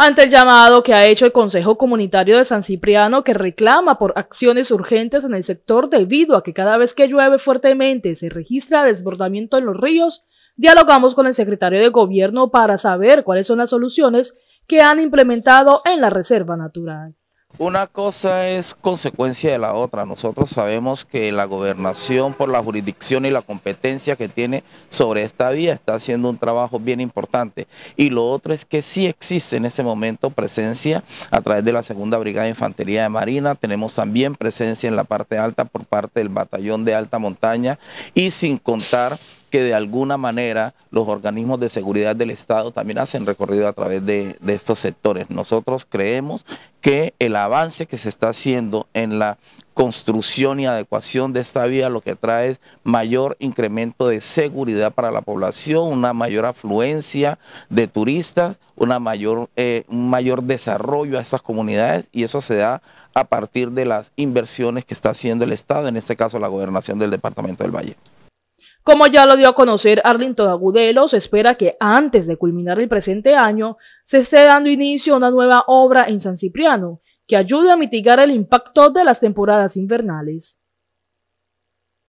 ante el llamado que ha hecho el Consejo Comunitario de San Cipriano que reclama por acciones urgentes en el sector debido a que cada vez que llueve fuertemente se registra desbordamiento en los ríos, dialogamos con el secretario de Gobierno para saber cuáles son las soluciones que han implementado en la Reserva Natural. Una cosa es consecuencia de la otra. Nosotros sabemos que la gobernación por la jurisdicción y la competencia que tiene sobre esta vía está haciendo un trabajo bien importante. Y lo otro es que sí existe en ese momento presencia a través de la segunda brigada de infantería de Marina. Tenemos también presencia en la parte alta por parte del batallón de alta montaña y sin contar que de alguna manera los organismos de seguridad del Estado también hacen recorrido a través de, estos sectores. Nosotros creemos que el avance que se está haciendo en la construcción y adecuación de esta vía lo que trae es mayor incremento de seguridad para la población, una mayor afluencia de turistas, una mayor, eh, un mayor desarrollo a estas comunidades y eso se da a partir de las inversiones que está haciendo el Estado, en este caso la gobernación del Departamento del Valle. Como ya lo dio a conocer Arlington Agudelo, se espera que antes de culminar el presente año se esté dando inicio a una nueva obra en San Cipriano que ayude a mitigar el impacto de las temporadas invernales.